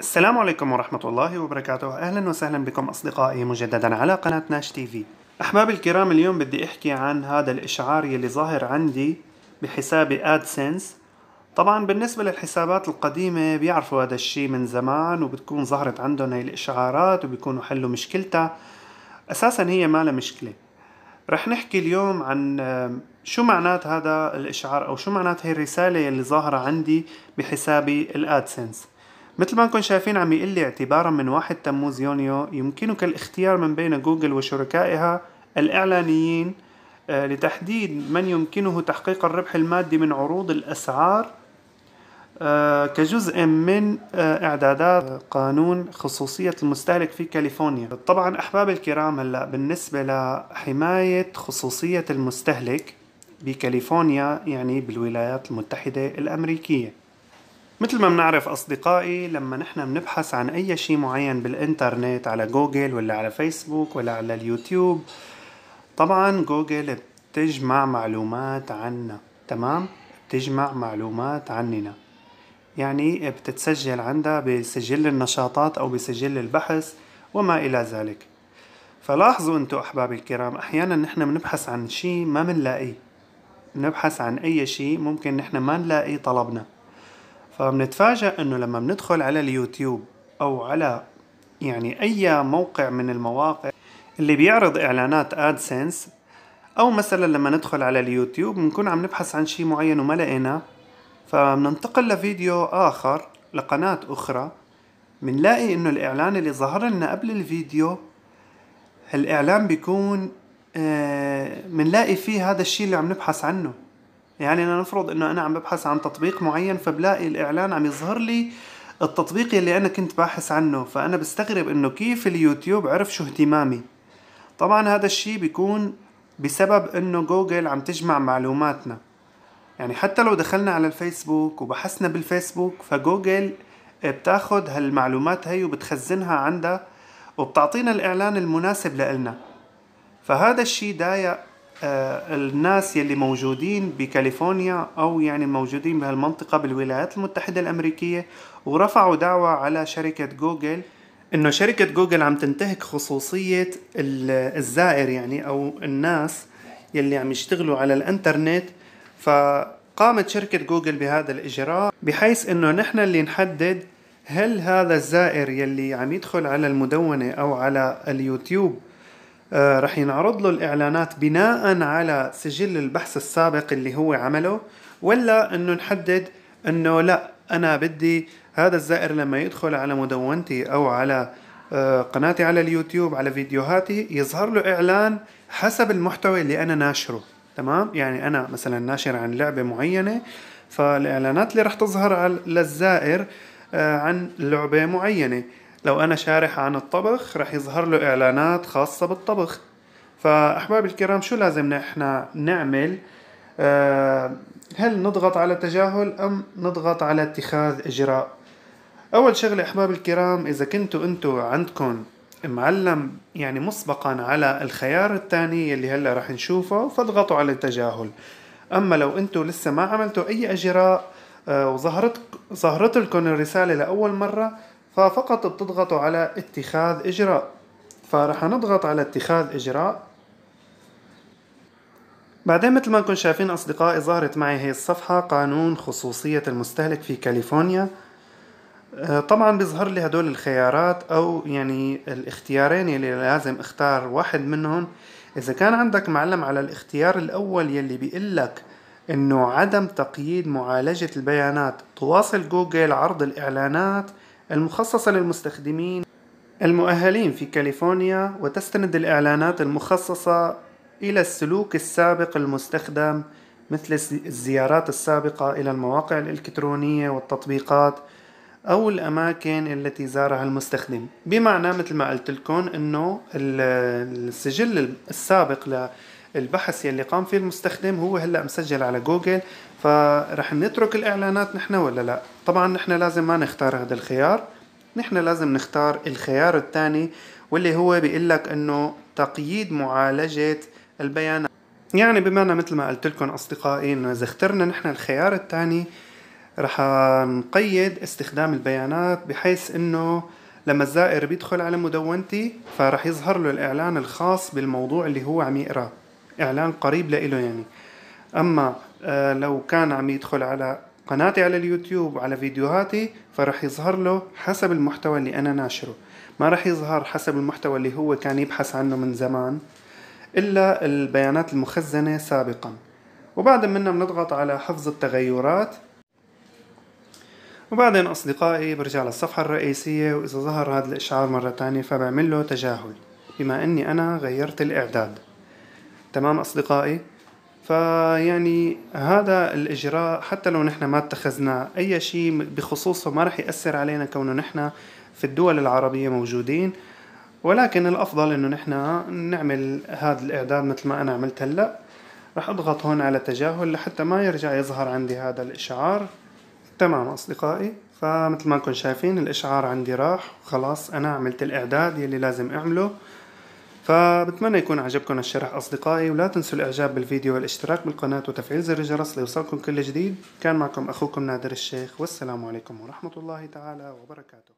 السلام عليكم ورحمة الله وبركاته أهلا وسهلا بكم أصدقائي مجددا على قناة ناش تي في أحباب الكرام اليوم بدي أحكي عن هذا الإشعار يلي ظاهر عندي بحسابي أدسنس طبعا بالنسبة للحسابات القديمة بيعرفوا هذا الشيء من زمان وبتكون ظهرت عندهم هاي الإشعارات وبيكونوا حلوا مشكلتها أساسا هي ما لها مشكلة رح نحكي اليوم عن شو معنات هذا الإشعار أو شو معنات هاي الرسالة يلي ظاهرة عندي بحسابي الأدسنس مثل ما انكم شايفين عم يقول لي اعتبارا من 1 تموز يونيو يمكنك الاختيار من بين جوجل وشركائها الاعلانيين آه، لتحديد من يمكنه تحقيق الربح المادي من عروض الاسعار آه، كجزء من آه، اعدادات قانون خصوصيه المستهلك في كاليفورنيا طبعا احباب الكرام هلا بالنسبه لحمايه خصوصيه المستهلك بكاليفورنيا يعني بالولايات المتحده الامريكيه مثل ما بنعرف أصدقائي لما نحن بنبحث عن أي شيء معين بالإنترنت على جوجل ولا على فيسبوك ولا على اليوتيوب طبعا جوجل بتجمع معلومات عنا تمام؟ بتجمع معلومات عننا يعني بتتسجل عندها بسجل النشاطات أو بسجل البحث وما إلى ذلك فلاحظوا انتو أحبابي الكرام أحيانا نحن بنبحث عن شيء ما بنلاقيه بنبحث عن أي شيء ممكن نحن ما نلاقي طلبنا فبنتفاجئ انه لما بندخل على اليوتيوب او على يعني اي موقع من المواقع اللي بيعرض اعلانات ادسنس او مثلا لما ندخل على اليوتيوب بنكون عم نبحث عن شيء معين وما لقيناه فبننتقل لفيديو اخر لقناة اخرى بنلاقي انه الاعلان اللي ظهر لنا قبل الفيديو الاعلان بيكون آه، بنلاقي آه فيه هذا الشيء اللي عم نبحث عنه يعني انا نفرض انه انا عم ببحث عن تطبيق معين فبلاقي الاعلان عم يظهر لي التطبيق اللي انا كنت باحث عنه فانا بستغرب انه كيف اليوتيوب عرف شو اهتمامي طبعا هذا الشيء بيكون بسبب انه جوجل عم تجمع معلوماتنا يعني حتى لو دخلنا على الفيسبوك وبحثنا بالفيسبوك فجوجل بتاخد هالمعلومات هي وبتخزنها عندها وبتعطينا الاعلان المناسب لإلنا فهذا الشيء ضايق آه، الناس يلي موجودين بكاليفورنيا او يعني موجودين بهالمنطقه بالولايات المتحده الامريكيه ورفعوا دعوى على شركه جوجل انه شركه جوجل عم تنتهك خصوصيه الزائر يعني او الناس يلي عم يشتغلوا على الانترنت فقامت شركه جوجل بهذا الاجراء بحيث انه نحن اللي نحدد هل هذا الزائر يلي عم يدخل على المدونه او على اليوتيوب آه، رح ينعرض له الإعلانات بناء على سجل البحث السابق اللي هو عمله ولا أنه نحدد أنه لا أنا بدي هذا الزائر لما يدخل على مدونتي أو على آه، قناتي على اليوتيوب على فيديوهاتي يظهر له إعلان حسب المحتوى اللي أنا ناشره تمام يعني أنا مثلا ناشر عن لعبة معينة فالإعلانات اللي رح تظهر للزائر آه، عن لعبة معينة لو أنا شارح عن الطبخ رح يظهر له إعلانات خاصة بالطبخ فأحباب الكرام شو لازم نحن نعمل آه، هل نضغط على تجاهل أم نضغط على اتخاذ إجراء أول شغلة أحباب الكرام إذا كنتوا أنتوا عندكم معلم يعني مسبقا على الخيار الثاني اللي هلا رح نشوفه فاضغطوا على التجاهل اما لو انتم لسه ما عملتوا اي اجراء آه، وظهرت ظهرت لكم الرساله لاول مره ففقط بتضغطوا على اتخاذ إجراء فرح نضغط على اتخاذ إجراء بعدين مثل ما نكون شايفين أصدقائي ظهرت معي هي الصفحة قانون خصوصية المستهلك في كاليفورنيا آه، طبعا بيظهر لي هدول الخيارات أو يعني الاختيارين يلي لازم اختار واحد منهم إذا كان عندك معلم على الاختيار الأول يلي بيقلك إنه عدم تقييد معالجة البيانات تواصل جوجل عرض الإعلانات المخصصة للمستخدمين المؤهلين في كاليفورنيا وتستند الإعلانات المخصصة إلى السلوك السابق المستخدم مثل الزيارات السابقة إلى المواقع الإلكترونية والتطبيقات أو الأماكن التي زارها المستخدم بمعنى مثل ما قلت لكم أنه السجل السابق البحث يلي قام فيه المستخدم هو هلا مسجل على جوجل فرح نترك الاعلانات نحن ولا لا طبعا نحن لازم ما نختار هذا الخيار نحن لازم نختار الخيار الثاني واللي هو بيقول لك انه تقييد معالجة البيانات يعني بمعنى مثل ما قلت لكم اصدقائي انه اذا اخترنا نحن الخيار الثاني رح نقيد استخدام البيانات بحيث انه لما الزائر بيدخل على مدونتي فرح يظهر له الاعلان الخاص بالموضوع اللي هو عم يقراه اعلان قريب لإله يعني اما آه لو كان عم يدخل على قناتي على اليوتيوب على فيديوهاتي فرح يظهر له حسب المحتوى اللي انا ناشره ما رح يظهر حسب المحتوى اللي هو كان يبحث عنه من زمان الا البيانات المخزنه سابقا وبعد منا بنضغط على حفظ التغيرات وبعدين أصدقائي برجع للصفحة الرئيسية وإذا ظهر هذا الإشعار مرة تانية فبعمل له تجاهل بما أني أنا غيرت الإعداد تمام أصدقائي فيعني هذا الإجراء حتى لو نحن ما اتخذنا أي شيء بخصوصه ما رح يأثر علينا كونه نحن في الدول العربية موجودين ولكن الأفضل إنه نحن نعمل هذا الإعداد مثل ما أنا عملت هلأ رح أضغط هون على تجاهل لحتى ما يرجع يظهر عندي هذا الإشعار تمام أصدقائي فمثل ما انكم شايفين الإشعار عندي راح خلاص أنا عملت الإعداد يلي لازم أعمله فبتمنى يكون عجبكم الشرح أصدقائي ولا تنسوا الإعجاب بالفيديو والاشتراك بالقناة وتفعيل زر الجرس ليوصلكم كل جديد كان معكم أخوكم نادر الشيخ والسلام عليكم ورحمة الله تعالى وبركاته